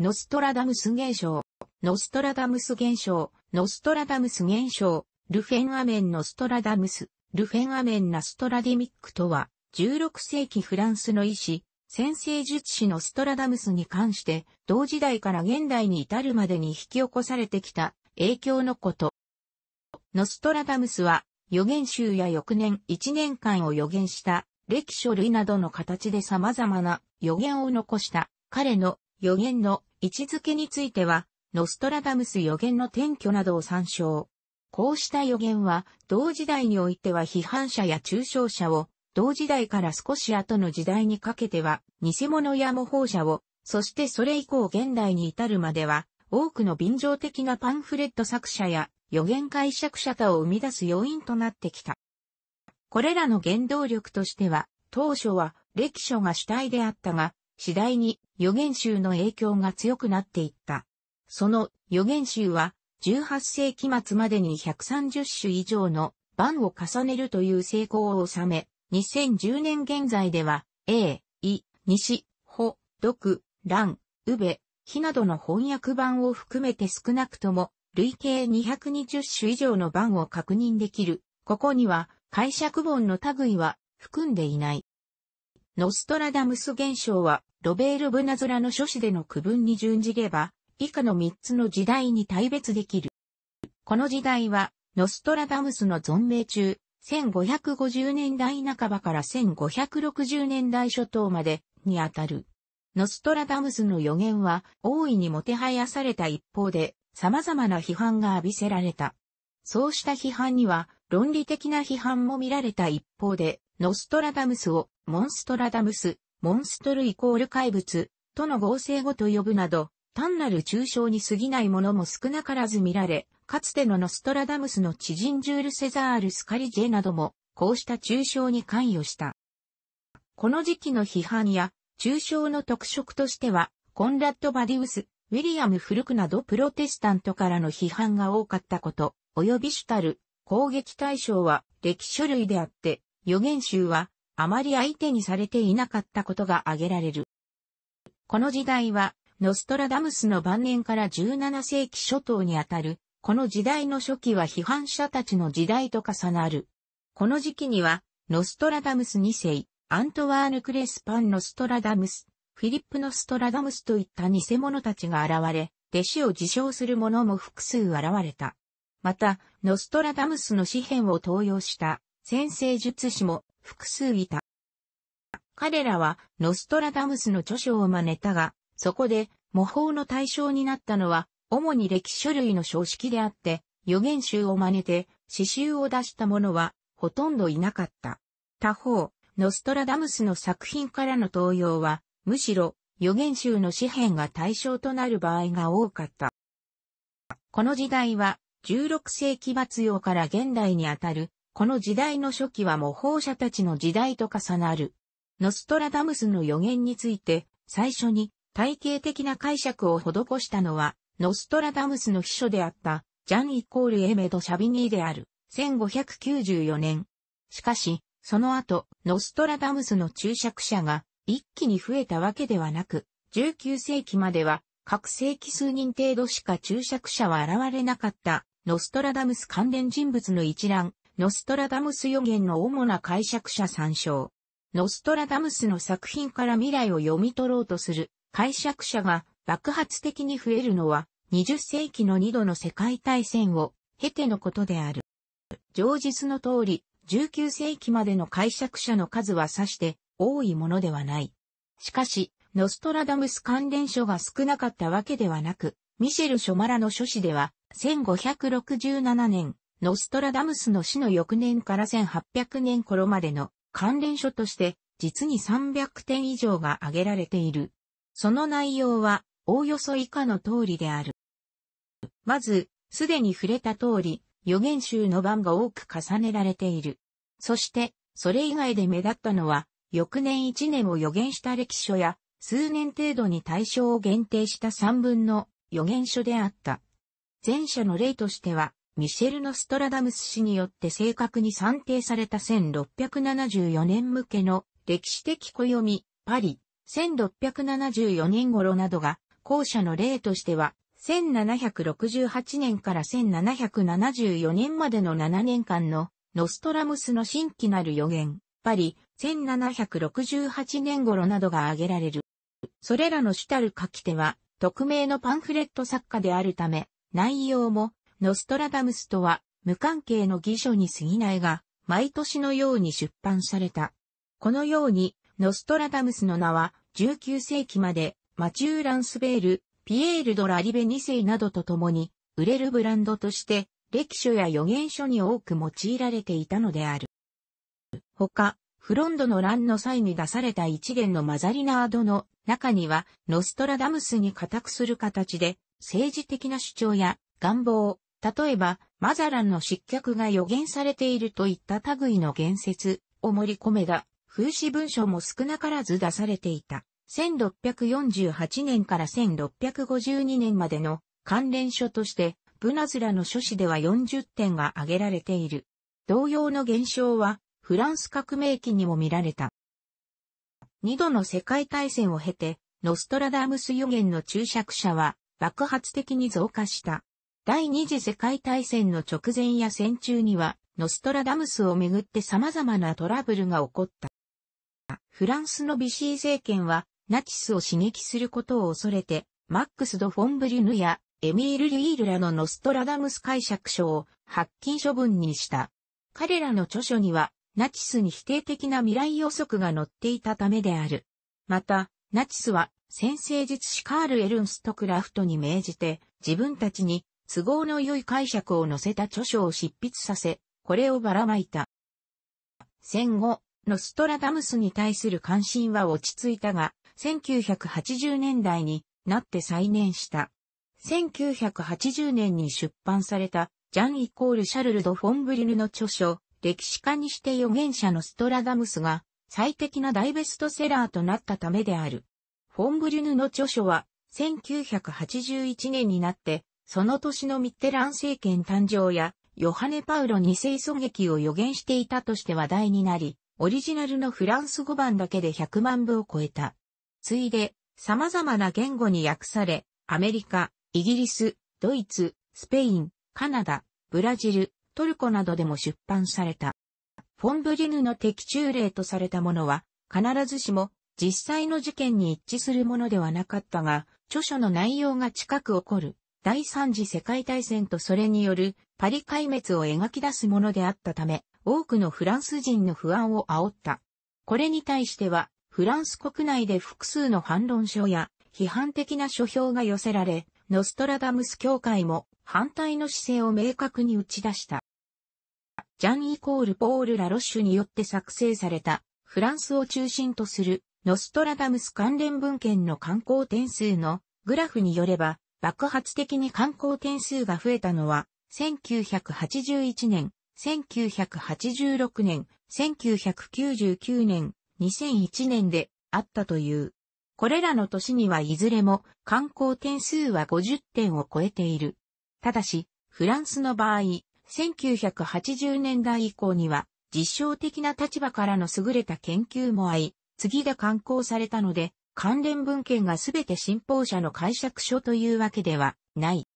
ノストラダムス現象、ノストラダムス現象、ノストラダムス現象、ルフェンアメンノストラダムス、ルフェンアメンナストラディミックとは、16世紀フランスの医師、先生術師のストラダムスに関して、同時代から現代に至るまでに引き起こされてきた影響のこと。ノストラダムスは、予言集や翌年1年間を予言した、歴書類などの形で様々な予言を残した、彼の予言の位置づけについては、ノストラダムス予言の転居などを参照。こうした予言は、同時代においては批判者や中傷者を、同時代から少し後の時代にかけては、偽物や模倣者を、そしてそれ以降現代に至るまでは、多くの便乗的なパンフレット作者や予言解釈者たを生み出す要因となってきた。これらの原動力としては、当初は歴書が主体であったが、次第に予言集の影響が強くなっていった。その予言集は18世紀末までに130種以上の番を重ねるという成功を収め、2010年現在では、A、い、西、ほ、読、蘭、うべ、ひなどの翻訳版を含めて少なくとも、累計220種以上の版を確認できる。ここには、解釈本の類は含んでいない。ノストラダムス現象は、ロベール・ブナゾラの書誌での区分に準じれば、以下の3つの時代に対別できる。この時代は、ノストラダムスの存命中、1550年代半ばから1560年代初頭までにあたる。ノストラダムスの予言は大いにもてはやされた一方で様々な批判が浴びせられた。そうした批判には論理的な批判も見られた一方でノストラダムスをモンストラダムス、モンストルイコール怪物との合成語と呼ぶなど、単なる抽象に過ぎないものも少なからず見られ、かつてのノストラダムスの知人ジュール・セザール・スカリジェなども、こうした抽象に関与した。この時期の批判や、抽象の特色としては、コンラッド・バディウス、ウィリアム・フルクなどプロテスタントからの批判が多かったこと、及び主たる攻撃対象は歴書類であって、予言集はあまり相手にされていなかったことが挙げられる。この時代は、ノストラダムスの晩年から17世紀初頭にあたる、この時代の初期は批判者たちの時代と重なる。この時期には、ノストラダムス2世、アントワーヌ・クレスパン・ノストラダムス、フィリップ・ノストラダムスといった偽物たちが現れ、弟子を自称する者も複数現れた。また、ノストラダムスの詩篇を登用した先生術師も複数いた。彼らはノストラダムスの著書を真似たが、そこで模倣の対象になったのは、主に歴史書類の書式であって、予言集を真似て、詩集を出した者は、ほとんどいなかった。他方、ノストラダムスの作品からの盗用は、むしろ、予言集の詩幣が対象となる場合が多かった。この時代は、16世紀末用から現代にあたるこの時代の初期は模倣者たちの時代と重なる。ノストラダムスの予言について、最初に体系的な解釈を施したのは、ノストラダムスの秘書であった、ジャン・イコール・エメド・シャビニーである、1594年。しかし、その後、ノストラダムスの注釈者が一気に増えたわけではなく、19世紀までは各世紀数人程度しか注釈者は現れなかったノストラダムス関連人物の一覧ノストラダムス予言の主な解釈者参照。ノストラダムスの作品から未来を読み取ろうとする解釈者が爆発的に増えるのは20世紀の2度の世界大戦を経てのことである。上述の通り、19世紀までの解釈者の数は指して多いものではない。しかし、ノストラダムス関連書が少なかったわけではなく、ミシェル・ショマラの書士では、1567年、ノストラダムスの死の翌年から1800年頃までの関連書として実に300点以上が挙げられている。その内容はおおよそ以下の通りである。まず、すでに触れた通り、予言集の番が多く重ねられている。そして、それ以外で目立ったのは、翌年1年を予言した歴書や、数年程度に対象を限定した3分の予言書であった。前者の例としては、ミシェル・ノストラダムス氏によって正確に算定された1674年向けの歴史的暦、パリ、1674年頃などが、後者の例としては、1768年から1774年までの7年間のノストラムスの新規なる予言、パリ、1768年頃などが挙げられる。それらの主たる書き手は、匿名のパンフレット作家であるため、内容もノストラダムスとは、無関係の偽書に過ぎないが、毎年のように出版された。このように、ノストラダムスの名は、19世紀まで、マチュー・ランスベール、ピエール・ド・ラリベ2世などと共に、売れるブランドとして、歴書や予言書に多く用いられていたのである。他、フロンドの乱の際に出された一元のマザリナードの中には、ノストラダムスに固くする形で、政治的な主張や願望、例えば、マザランの失脚が予言されているといった類の言説を盛り込めだ、風刺文書も少なからず出されていた。1648年から1652年までの関連書として、ブナズラの書誌では40点が挙げられている。同様の現象は、フランス革命期にも見られた。二度の世界大戦を経て、ノストラダムス予言の注釈者は爆発的に増加した。第二次世界大戦の直前や戦中には、ノストラダムスをめぐって様々なトラブルが起こった。フランスのビシー政権は、ナチスを刺激することを恐れて、マックス・ド・フォン・ブリュヌやエミール・リュールらのノストラダムス解釈書を発禁処分にした。彼らの著書には、ナチスに否定的な未来予測が載っていたためである。また、ナチスは先生術師カール・エルンスト・クラフトに命じて、自分たちに都合の良い解釈を載せた著書を執筆させ、これをばらまいた。戦後、ノストラダムスに対する関心は落ち着いたが、1980年代になって再燃した。1980年に出版された、ジャン・イコール・シャルル・ド・フォン・ブリュヌの著書、歴史家にして預言者のストラダムスが、最適な大ベストセラーとなったためである。フォン・ブリュヌの著書は、1981年になって、その年のミッテラン政権誕生や、ヨハネ・パウロ2世狙撃を予言していたとして話題になり、オリジナルのフランス語版だけで100万部を超えた。ついで、様々な言語に訳され、アメリカ、イギリス、ドイツ、スペイン、カナダ、ブラジル、トルコなどでも出版された。フォンブリヌの的中例とされたものは、必ずしも実際の事件に一致するものではなかったが、著書の内容が近く起こる第三次世界大戦とそれによるパリ壊滅を描き出すものであったため、多くのフランス人の不安を煽った。これに対しては、フランス国内で複数の反論書や批判的な書評が寄せられ、ノストラダムス協会も反対の姿勢を明確に打ち出した。ジャン・イコール・ポール・ラロッシュによって作成された、フランスを中心とするノストラダムス関連文献の観光点数のグラフによれば、爆発的に観光点数が増えたのは、1981年、1986年、1999年、2001年であったという。これらの年にはいずれも観光点数は50点を超えている。ただし、フランスの場合、1980年代以降には実証的な立場からの優れた研究もあり、次が観光されたので、関連文献がすべて信奉者の解釈書というわけではない。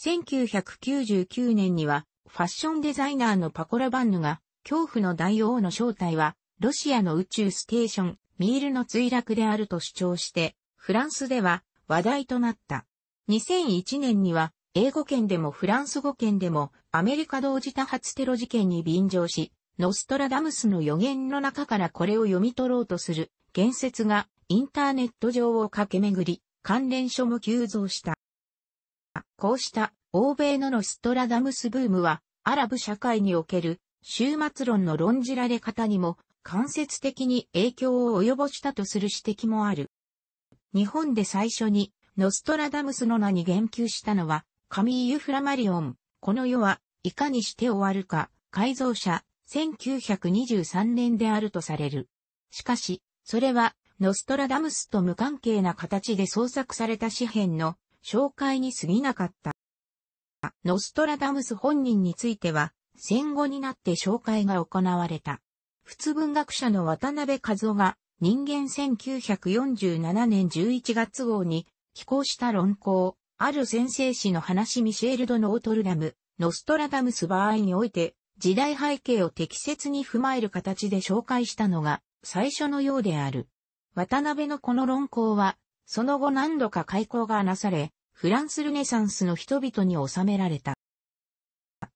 1999年には、ファッションデザイナーのパコラバンヌが、恐怖の大王の正体は、ロシアの宇宙ステーション、ミールの墜落であると主張して、フランスでは話題となった。2001年には、英語圏でもフランス語圏でも、アメリカ同時多発テロ事件に便乗し、ノストラダムスの予言の中からこれを読み取ろうとする、言説がインターネット上を駆け巡り、関連書も急増した。こうした欧米のノストラダムスブームは、アラブ社会における終末論の論じられ方にも間接的に影響を及ぼしたとする指摘もある。日本で最初にノストラダムスの名に言及したのは、カミーユ・フラマリオン。この世はいかにして終わるか、改造者、1923年であるとされる。しかし、それはノストラダムスと無関係な形で創作された詩編の紹介に過ぎなかった。ノストラダムス本人については、戦後になって紹介が行われた。仏文学者の渡辺和夫が、人間1947年11月号に、寄稿した論考、ある先生史の話ミシェール・ド・ノートルダム、ノストラダムス場合において、時代背景を適切に踏まえる形で紹介したのが、最初のようである。渡辺のこの論考は、その後何度か開講がなされ、フランスルネサンスの人々に収められた。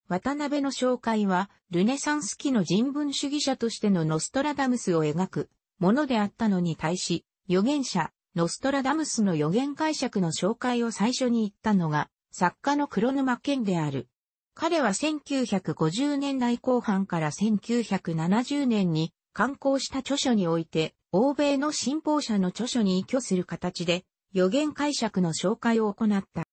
渡辺の紹介は、ルネサンス期の人文主義者としてのノストラダムスを描くものであったのに対し、預言者、ノストラダムスの予言解釈の紹介を最初に言ったのが、作家の黒沼健である。彼は1950年代後半から1970年に刊行した著書において、欧米の信奉者の著書に依拠する形で、予言解釈の紹介を行った。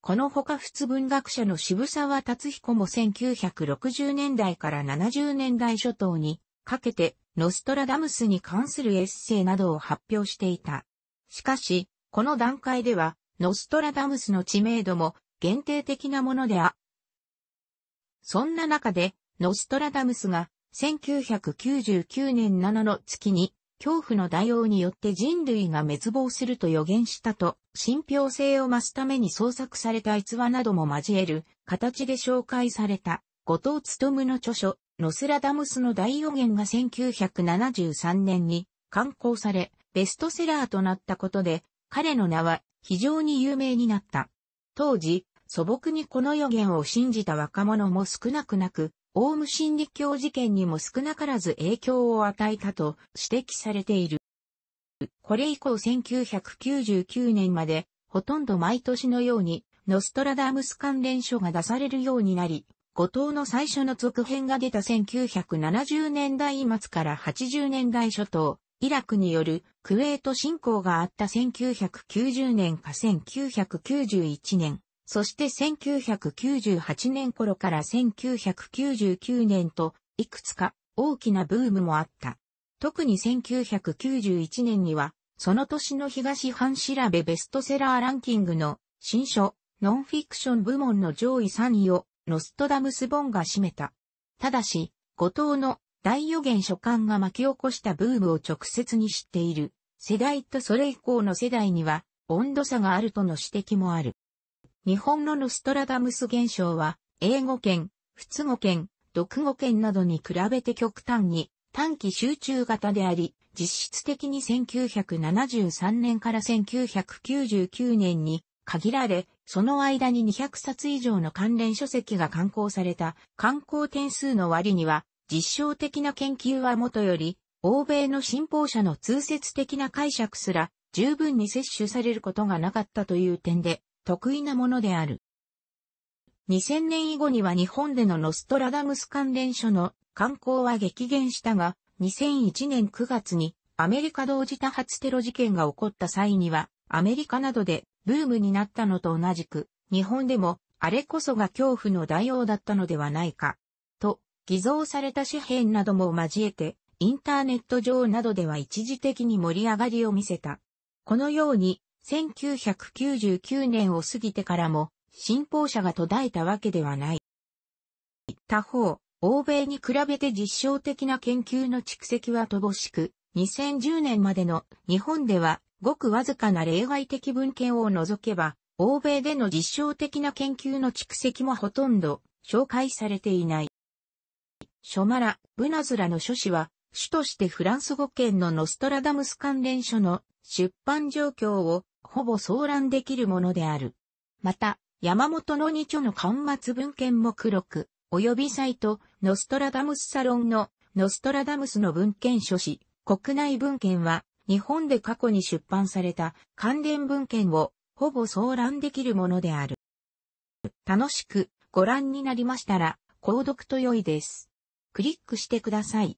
このほか仏文学者の渋沢達彦も1960年代から70年代初頭にかけてノストラダムスに関するエッセイなどを発表していた。しかし、この段階ではノストラダムスの知名度も限定的なものであ。そんな中でノストラダムスが1999年7の月に、恐怖の大王によって人類が滅亡すると予言したと、信憑性を増すために創作された逸話なども交える形で紹介された、後藤勤の著書、ノスラダムスの大予言が1973年に刊行され、ベストセラーとなったことで、彼の名は非常に有名になった。当時、素朴にこの予言を信じた若者も少なくなく、オウム真理教事件にも少なからず影響を与えたと指摘されている。これ以降1999年まで、ほとんど毎年のように、ノストラダムス関連書が出されるようになり、後藤の最初の続編が出た1970年代末から80年代初頭、イラクによるクウェート侵攻があった1990年か1991年、そして1998年頃から1999年と、いくつか大きなブームもあった。特に1991年には、その年の東半調べベストセラーランキングの新書、ノンフィクション部門の上位3位をノストダムスボンが占めた。ただし、後藤の大予言書簡が巻き起こしたブームを直接に知っている世代とそれ以降の世代には温度差があるとの指摘もある。日本のノストラダムス現象は、英語圏、仏語圏、独語圏などに比べて極端に短期集中型であり、実質的に1973年から1999年に限られ、その間に200冊以上の関連書籍が刊行された刊行点数の割には、実証的な研究はもとより、欧米の信奉者の通説的な解釈すら十分に摂取されることがなかったという点で、得意なものである。2000年以後には日本でのノストラダムス関連書の観光は激減したが、2001年9月にアメリカ同時多発テロ事件が起こった際には、アメリカなどでブームになったのと同じく、日本でもあれこそが恐怖の代用だったのではないか、と、偽造された紙幣なども交えて、インターネット上などでは一時的に盛り上がりを見せた。このように、1999年を過ぎてからも、信奉者が途絶えたわけではない。他方、欧米に比べて実証的な研究の蓄積は乏しく、2010年までの日本では、ごくわずかな例外的文献を除けば、欧米での実証的な研究の蓄積もほとんど紹介されていない。ショマラ・ブナズラの書誌は、主としてフランス語圏のノストラダムス関連書の出版状況をほぼ騒乱できるものである。また、山本の二著の端末文献目録、及びサイト、ノストラダムスサロンの、ノストラダムスの文献書誌、国内文献は、日本で過去に出版された関連文献を、ほぼ騒乱できるものである。楽しくご覧になりましたら、購読と良いです。クリックしてください。